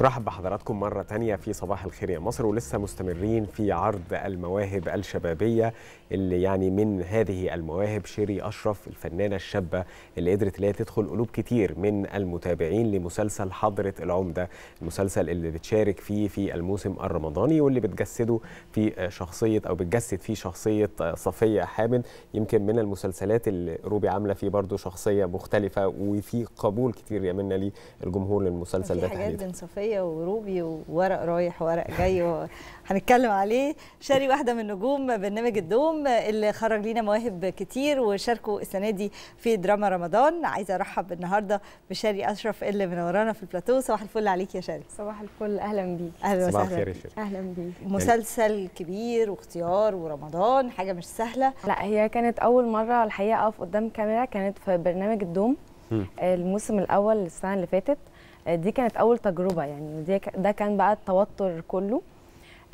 رحب بحضراتكم مرة تانية في صباح الخير يا مصر ولسه مستمرين في عرض المواهب الشبابية اللي يعني من هذه المواهب شيري أشرف الفنانة الشابة اللي قدرت لها هي تدخل قلوب كتير من المتابعين لمسلسل حضرة العمدة المسلسل اللي بتشارك فيه في الموسم الرمضاني واللي بتجسده في شخصية أو بتجسد فيه شخصية صفية حامد يمكن من المسلسلات اللي روبي عاملة فيه برضه شخصية مختلفة وفي قبول كتير منا للجمهور للمسلسل ده تحديدا شويه وروبي وورق رايح وورق جاي هنتكلم عليه شاري واحده من نجوم برنامج الدوم اللي خرج لينا مواهب كتير وشاركوا السنه دي في دراما رمضان عايزه ارحب النهارده بشاري اشرف اللي منورانا في البلاتو صباح الفل عليك يا شاري صباح الفل اهلا بيك اهلا وسهلا اهلا بيك يعني مسلسل كبير واختيار ورمضان حاجه مش سهله لا هي كانت اول مره الحقيقه اقف قدام كاميرا كانت في برنامج الدوم آه، الموسم الاول السنه اللي فاتت دي كانت اول تجربه يعني ده كان بقى التوتر كله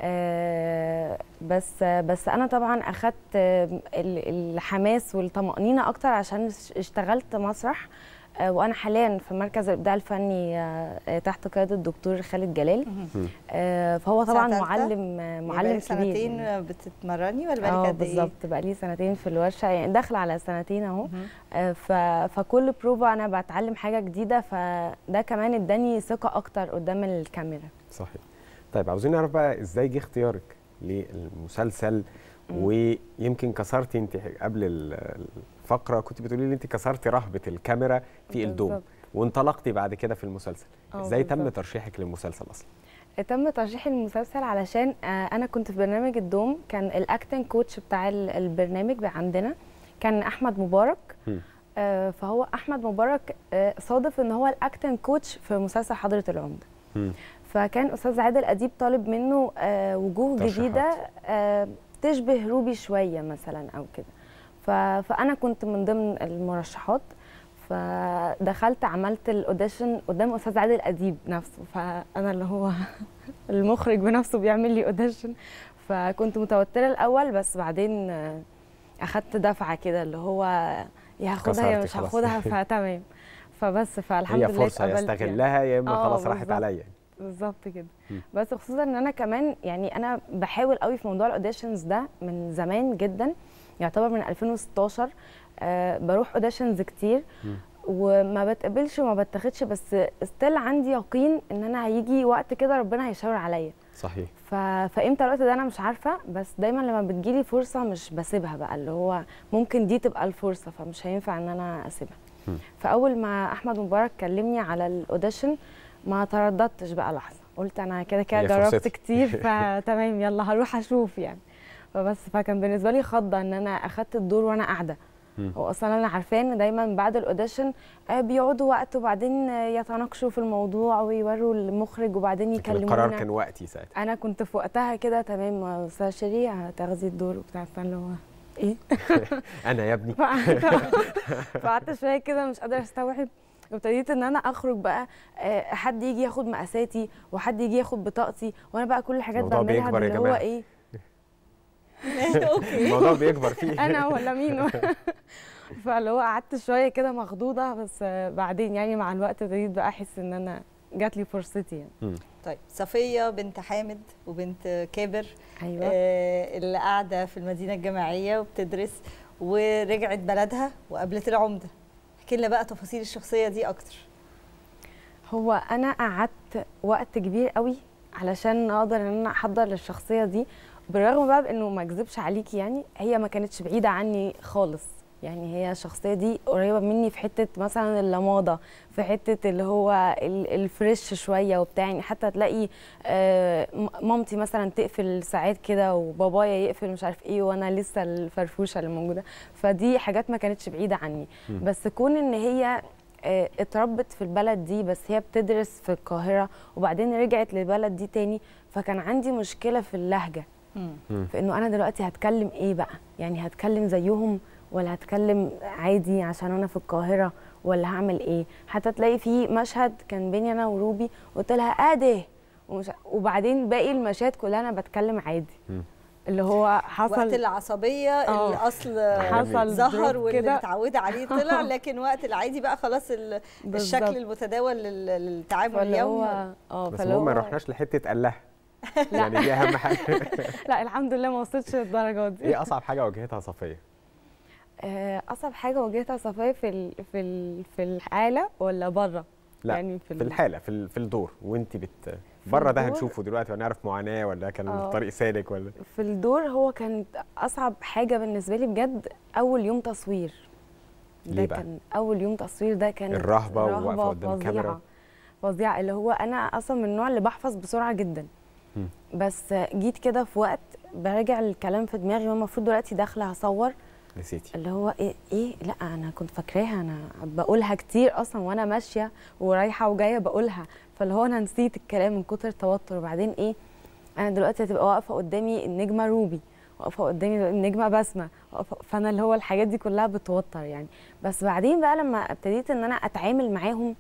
آه، بس بس انا طبعا اخدت الحماس والطمانينه اكتر عشان اشتغلت مسرح آه، وانا حاليا في مركز الابداع الفني آه، آه، تحت قياده الدكتور خالد جلال فهو طبعا معلم معلم كبير سنتين بتتمرني ولا بقالك قد ايه بالظبط بقالي سنتين في الورشه يعني داخله على سنتين اهو فكل بروفا انا بتعلم حاجه جديده فده كمان اداني ثقه اكتر قدام الكاميرا صحيح طيب عاوزين نعرف بقى ازاي جه اختيارك للمسلسل ويمكن كسرتي انت قبل فقره كنت بتقولي لي انت كسرتي رهبه الكاميرا في الدوم وانطلقتي بعد كده في المسلسل اه، ازاي تم ترشيحك للمسلسل اصلا تم ترشيحي للمسلسل علشان آه، انا كنت في برنامج الدوم كان الاكتنج كوتش بتاع البرنامج عندنا كان احمد مبارك م. آه، فهو احمد مبارك صادف ان هو الاكتنج كوتش في مسلسل حضره العمده فكان استاذ عادل اديب طالب منه وجوه جديده تشبه روبي شويه مثلا او كده فانا كنت من ضمن المرشحات فدخلت عملت الاوديشن قدام استاذ عادل اديب نفسه فانا اللي هو المخرج بنفسه بيعمل لي اوديشن فكنت متوتره الاول بس بعدين اخدت دفعه كده اللي هو يا هاخدها يا مش هاخدها فتمام فبس فالحمد لله هي فرصه يعني. يستغلها يا اما آه، خلاص راحت عليا بالظبط كده بس خصوصا ان انا كمان يعني انا بحاول قوي في موضوع الاوديشنز ده من زمان جدا يعتبر من 2016 آه، بروح اوديشنز كتير وما بتقبلش وما بتاخدش بس ستيل عندي يقين ان انا هيجي وقت كده ربنا هيشاور عليا صحيح ف... فامتى الوقت ده انا مش عارفه بس دايما لما بتجيلي فرصه مش بسيبها بقى اللي هو ممكن دي تبقى الفرصه فمش هينفع ان انا اسيبها م. فاول ما احمد مبارك كلمني على الاوديشن ما ترددتش بقى لحظه قلت انا كده كده جربت كتير فتمام يلا هروح اشوف يعني فبس فكان بالنسبه لي خضه ان انا اخدت الدور وانا قاعده هو اصلا انا عارفاه ان دايما بعد الاوديشن آه، بيقعدوا وقت وبعدين يتناقشوا في الموضوع ويوروا المخرج وبعدين يكلمونا القرار كان وقتي ساعتها انا كنت في وقتها كده تمام استاذه شيرين هتاخدي الدور وبتاع اللي هو ايه انا يا ابني فقعدت شويه كده مش قادره استوعب وابتديت ان انا اخرج بقى آه، حد يجي ياخد مقاساتي وحد يجي ياخد بطاقتي وانا بقى كل الحاجات بعملها اللي هو ايه اوكي الموضوع بيكبر فيه انا ولا مين فاللي هو قعدت شويه كده مخضوضه بس بعدين يعني مع الوقت ابتديت بقى احس ان انا جات لي فرصتي يعني طيب صفيه بنت حامد وبنت كابر ايوه آه اللي قاعده في المدينه الجامعيه وبتدرس ورجعت بلدها وقابلت العمده احكي لنا بقى تفاصيل الشخصيه دي اكتر هو انا قعدت وقت كبير قوي علشان اقدر ان انا احضر للشخصيه دي بالرغم بقى انه ما اكذبش عليكي يعني هي ما كانتش بعيده عني خالص يعني هي الشخصيه دي قريبه مني في حته مثلا اللماضه في حته اللي هو الفريش شويه وبتاع يعني حتى تلاقي آه، مامتي مثلا تقفل ساعات كده وبابايا يقفل مش عارف ايه وانا لسه الفرفوشه اللي موجوده فدي حاجات ما كانتش بعيده عني بس كون ان هي آه، اتربت في البلد دي بس هي بتدرس في القاهره وبعدين رجعت للبلد دي تاني فكان عندي مشكله في اللهجه فانه انا دلوقتي هتكلم ايه بقى يعني هتكلم زيهم ولا هتكلم عادي عشان انا في القاهره ولا هعمل ايه حتى تلاقي في مشهد كان بيني انا وروبي قلت لها ادي آه وبعدين باقي المشاهد كلها انا بتكلم عادي اللي هو حصل وقت العصبيه آه. اللي اصل حصل آه، ظهر واللي متعوده عليه طلع لكن وقت العادي بقى خلاص الشكل المتداول للتعامل اليومي اه بس ما رحناش لحته قال لها لا يعني دي اهم حاجه لا الحمد لله ما وصلتش للدرجه دي ايه اصعب حاجه واجهتها صفيه آه، اصعب حاجه واجهتها صفيه في الـ في الـ في الحاله ولا بره لا يعني في, في الحاله في, في الدور وانت بت بره ده هنشوفه دلوقتي ونعرف معاناه ولا كان أوه. الطريق سالك ولا في الدور هو كانت اصعب حاجه بالنسبه لي بجد اول يوم تصوير ده بقى؟ كان اول يوم تصوير ده كان الرهبه وواقفه قدام الكاميرا فظيعه اللي هو انا اصلا من النوع اللي بحفظ بسرعه جدا بس جيت كده في وقت براجع الكلام في دماغي وانا المفروض دلوقتي داخله هصور نسيتي اللي هو ايه ايه لا انا كنت فاكراها انا بقولها كتير اصلا وانا ماشيه ورايحه وجايه بقولها فاللي هو انا نسيت الكلام من كتر التوتر وبعدين ايه انا دلوقتي هتبقى واقفه قدامي النجمه روبي واقفه قدامي النجمه بسمه فانا اللي هو الحاجات دي كلها بتوتر يعني بس بعدين بقى لما ابتديت ان انا اتعامل معاهم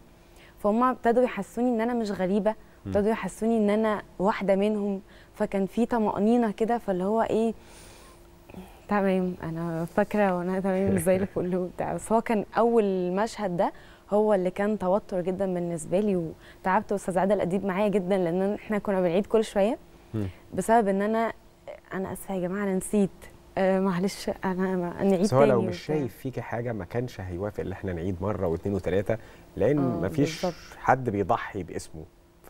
فهم ابتدوا يحسوني ان انا مش غريبه ابتدوا يحسوني ان انا واحده منهم فكان في طمانينه كده فاللي هو ايه تمام انا فاكره وانا تمام زي الفل وبتاع بس هو كان اول مشهد ده هو اللي كان توتر جدا بالنسبه لي وتعبت استاذ عادل الاديب معايا جدا لان احنا كنا بنعيد كل شويه بسبب ان انا انا اسفه يا جماعه انا نسيت آه معلش انا نعيد بس هو لو مش شايف فيكي حاجه ما كانش هيوافق ان احنا نعيد مره واثنين وثلاثه لان آه، ما فيش حد بيضحي باسمه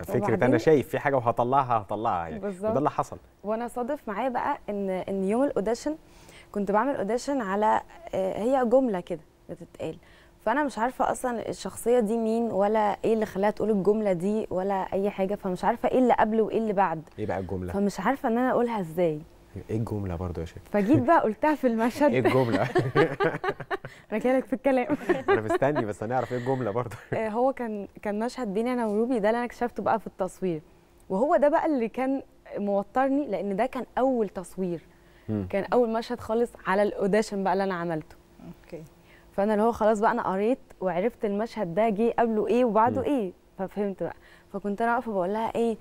ففكره انا شايف في حاجه وهطلعها هطلعها يعني وده اللي حصل وانا صادف معايا بقى ان ان يوم الاوديشن كنت بعمل اوديشن على آه، هي جمله كده بتتقال فانا مش عارفه اصلا الشخصيه دي مين ولا ايه اللي خلاها تقول الجمله دي ولا اي حاجه فمش عارفه ايه اللي قبل وايه اللي بعد ايه بقى الجمله فمش عارفه ان انا اقولها ازاي ايه الجمله برضو يا شيخ فجيت بقى قلتها في المشهد ايه الجمله انا في الكلام انا مستني بس هنعرف ايه الجمله برضو آه، هو كان كان مشهد بيني انا وروبي ده اللي انا اكتشفته بقى في التصوير وهو ده بقى اللي كان موترني لان ده كان اول تصوير كان اول مشهد خالص على الاوديشن بقى اللي انا عملته اوكي فانا اللي هو خلاص بقى انا قريت وعرفت المشهد ده جه قبله ايه وبعده ايه ففهمت بقى فكنت انا واقفه بقول لها ايه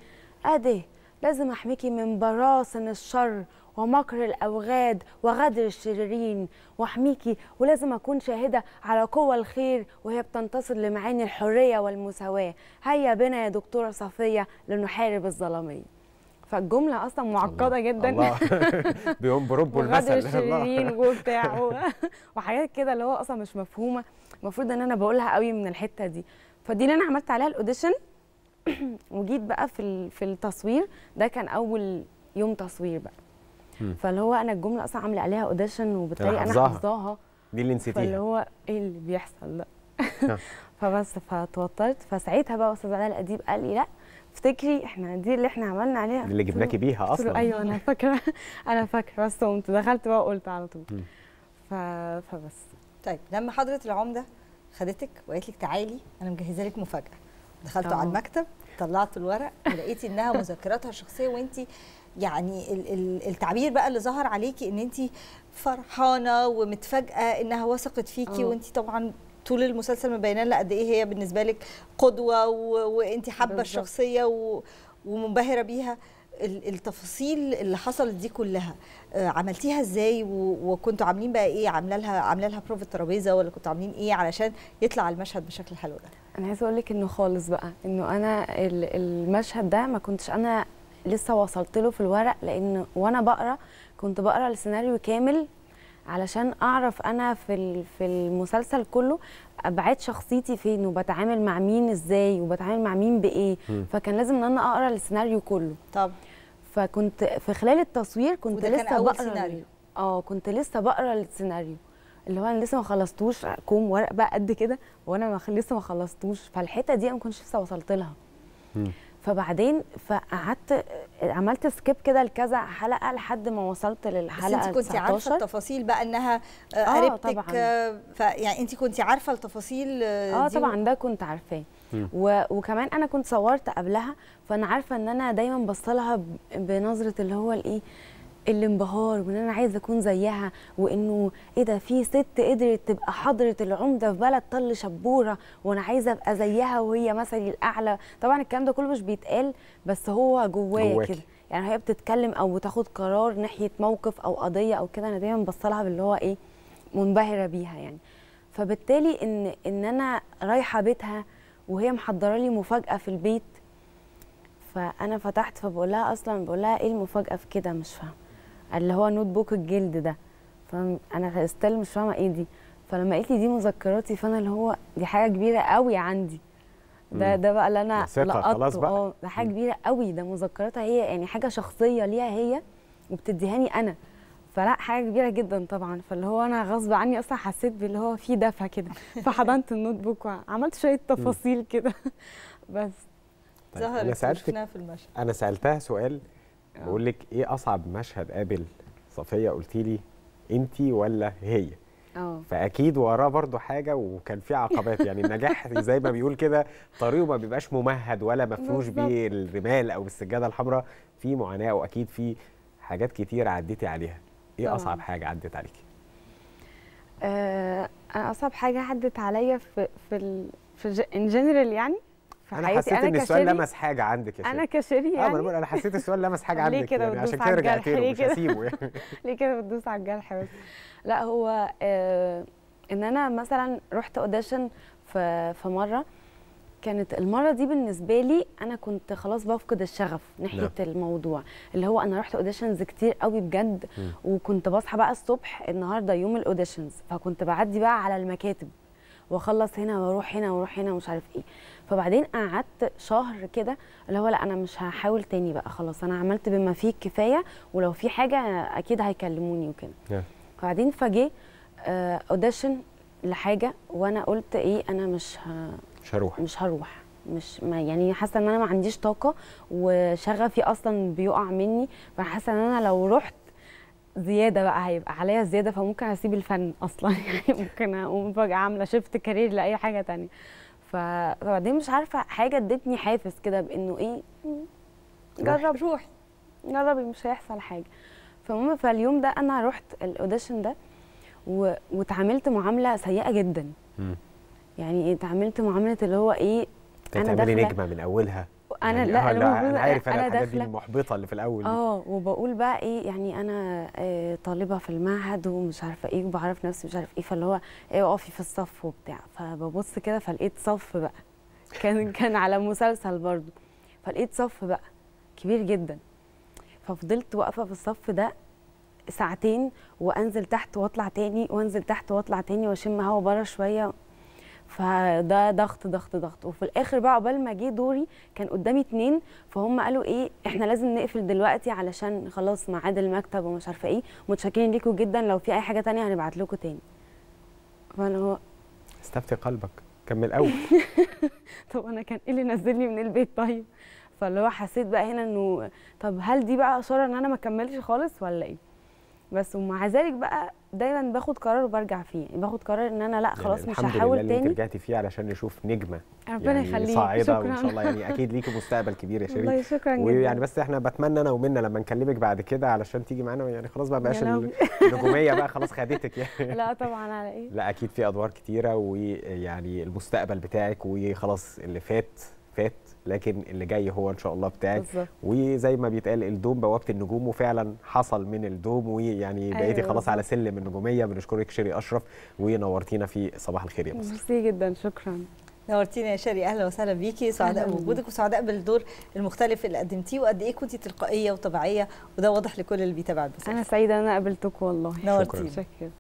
ادي آه، لازم احميكي من براثن الشر ومكر الأوغاد وغدر الشريرين واحميكي ولازم أكون شاهدة على قوة الخير وهي بتنتصر لمعاني الحرية والمساواة هيا بنا يا دكتورة صفية لنحارب الظلمية فالجمله اصلا معقده الله جدا الله بيقوم برب المثل الشريرين وبتاع وحاجات كده اللي هو اصلا مش مفهومه المفروض ان انا بقولها قوي من الحته دي فدي اللي انا عملت عليها الاوديشن وجيت بقى في في التصوير ده كان اول يوم تصوير بقى فاللي هو انا الجمله اصلا عامله عليها اوديشن وبالتالي انا حافظاها دي اللي نسيتيها فاللي هو ايه اللي بيحصل ده فبس فتوترت فساعتها بقى استاذ علاء الاديب قال لي لا افتكري احنا دي اللي احنا عملنا عليها اللي جبناكي بيها اصلا ايوه انا فاكره انا فاكره بس قمت دخلت بقى وقلت على طول ف... فبس طيب لما حضره العمده خدتك وقالت لك تعالي انا مجهزه لك مفاجاه دخلتوا على اه. المكتب طلعت الورق ولقيتي انها مذكراتها الشخصيه وانت يعني التعبير بقى اللي ظهر عليكي ان انت فرحانه ومتفاجئه انها وثقت فيكي آه. وانت طبعا طول المسلسل مبينه لها قد ايه هي بالنسبه لك قدوه وانت حابه الشخصيه ومنبهره بيها التفاصيل اللي حصلت دي كلها آه، عملتيها ازاي وكنتوا عاملين بقى ايه عامله لها عامله لها بروفه ترابيزه ولا كنتوا عاملين ايه علشان يطلع المشهد بالشكل الحلو ده انا عايزه اقول لك انه خالص بقى انه انا المشهد ده ما كنتش انا لسه وصلت له في الورق لان وانا بقرا كنت بقرا السيناريو كامل علشان اعرف انا في في المسلسل كله ابعاد شخصيتي فين وبتعامل مع مين ازاي وبتعامل مع مين بايه م. فكان لازم ان انا اقرا السيناريو كله طب فكنت في خلال التصوير كنت لسه بقرا اه كنت لسه بقرا السيناريو اللي هو انا لسه ما خلصتوش كوم ورق بقى قد كده وانا ما لسه ما خلصتوش فالحته دي انا ما كنتش لسه وصلت لها فبعدين فقعدت عملت سكيب كده لكذا حلقه لحد ما وصلت للحلقه بس انت كنت عارفه التفاصيل بقى انها آه، آه، قريبتك آه فيعني انت كنت عارفه التفاصيل اه, آه، طبعا ده كنت عارفاه وكمان انا كنت صورت قبلها فانا عارفه ان انا دايما بصلها بنظره اللي هو الايه الانبهار وان انا عايزه اكون زيها وانه ايه ده في ست قدرت تبقى حضره العمده في بلد طل شبوره وانا عايزه ابقى زيها وهي مثلي الاعلى طبعا الكلام ده كله مش بيتقال بس هو جوايا كده يعني هي بتتكلم او بتاخد قرار ناحيه موقف او قضيه او كده انا دايما بصلها باللي هو ايه منبهره بيها يعني فبالتالي ان ان انا رايحه بيتها وهي محضره لي مفاجاه في البيت فانا فتحت فبقول لها اصلا بقول لها ايه المفاجاه في كده مش فاهمه اللي هو نوت بوك الجلد ده فانا استل مش فاهمه ايه دي فلما قالت لي دي مذكراتي فانا اللي هو دي حاجه كبيره قوي عندي ده مم. ده بقى اللي انا لقطته خلاص بقى اه ده حاجه كبيره قوي ده مذكراتها هي يعني حاجه شخصيه ليها هي وبتديهاني انا فلا حاجه كبيره جدا طبعا فاللي هو انا غصب عني اصلا حسيت باللي هو في دفع كده فحضنت النوت بوك وعملت شويه تفاصيل كده بس طيب. ظهرت انا في المشهد انا سالتها سؤال آه. بقول لك ايه اصعب مشهد قابل صفيه قلت لي انت ولا هي اه فاكيد وراه برضو حاجه وكان في عقبات يعني النجاح زي ما بيقول كده طريقه ما بيبقاش ممهد ولا مفروش بيه الرمال او السجاده الحمراء في معاناه واكيد في حاجات كتير عديتي عليها ايه أوه. اصعب حاجه عدت عليكي انا آه، اصعب حاجه عدت عليا في في في ان جنرال يعني انا حسيت أنا ان السؤال لمس حاجه عندك يا شيخ انا كشيري آه، يعني اه انا حسيت السؤال لمس حاجه عندك ليه كده يعني عشان كده رجعت له مش هسيبه يعني ليه كده بتدوس على الجرح بس لا هو آه ان انا مثلا رحت اوديشن في في مره كانت المره دي بالنسبه لي انا كنت خلاص بفقد الشغف ناحيه لا. نعم. الموضوع اللي هو انا رحت اوديشنز كتير قوي بجد م. وكنت بصحى بقى الصبح النهارده يوم الاوديشنز فكنت بعدي بقى على المكاتب واخلص هنا واروح هنا واروح هنا ومش عارف ايه فبعدين قعدت شهر كده اللي هو لا انا مش هحاول تاني بقى خلاص انا عملت بما فيه الكفايه ولو في حاجه اكيد هيكلموني وكده وبعدين فجه اوديشن لحاجه وانا قلت ايه انا مش ه... مش هروح مش هروح مش ما يعني حاسه ان انا ما عنديش طاقه وشغفي اصلا بيقع مني فحاسه ان انا لو رحت زياده بقى هيبقى عليا زياده فممكن اسيب الفن اصلا يعني ممكن اقوم فجاه عامله شيفت كارير لاي حاجه تانية فبعدين مش عارفه حاجه ادتني حافز كده بانه ايه جرب روحي جربي مش هيحصل حاجه فالمهم فاليوم ده انا رحت الاوديشن ده و... واتعاملت معامله سيئه جدا م. يعني اتعاملت معامله اللي هو ايه انا تعملي نجمه من اولها انا يعني لا انا, أنا عارف انا, أنا الحاجات دي المحبطه اللي في الاول اه وبقول بقى ايه يعني انا آه، طالبه في المعهد ومش عارفه ايه وبعرف نفسي مش عارف ايه فاللي هو ايه اقفي في الصف وبتاع فببص كده فلقيت صف بقى كان كان على مسلسل برضه فلقيت صف بقى كبير جدا ففضلت واقفه في الصف ده ساعتين وانزل تحت واطلع تاني وانزل تحت واطلع تاني واشم هوا بره شويه فده ضغط ضغط ضغط وفي الاخر بقى قبل ما جه دوري كان قدامي اتنين فهم قالوا ايه احنا لازم نقفل دلوقتي علشان خلاص ميعاد المكتب ومش عارفه ايه متشكرين ليكم جدا لو في اي حاجه تانية هنبعت لكم تاني فانا هو استفتي قلبك كمل اول طب انا كان ايه اللي نزلني من البيت طيب فاللي هو حسيت بقى هنا انه طب هل دي بقى اشاره ان انا ما كملش خالص ولا ايه بس ومع ذلك بقى دايما باخد قرار وبرجع فيه يعني باخد قرار ان انا لا خلاص يعني مش هحاول تاني الحمد لله رجعتي فيه علشان نشوف نجمه ربنا يعني يخليك يعني صاعده وان شاء الله يعني اكيد ليكي مستقبل كبير يا شيرين والله شكرا جدا ويعني بس احنا بتمنى انا ومنا لما نكلمك بعد كده علشان تيجي معانا يعني خلاص بقى بقاش النجوميه بقى خلاص خدتك يعني لا طبعا على ايه لا اكيد في ادوار كتيره ويعني المستقبل بتاعك وخلاص اللي فات فات لكن اللي جاي هو ان شاء الله بتاعك بالزبط. وزي ما بيتقال الدوم بوابه النجوم وفعلا حصل من الدوم ويعني بقيتي أيوة خلاص على سلم النجوميه بنشكرك شيري اشرف ونورتينا في صباح الخير يا مصر ميرسي جدا شكرا نورتينا يا شيري اهلا وسهلا بيكي سعداء بوجودك وسعداء بالدور المختلف اللي قدمتيه وقد ايه كنتي تلقائيه وطبيعيه وده واضح لكل اللي بيتابع انا سعيده انا قابلتكم والله نورتينا شكرا.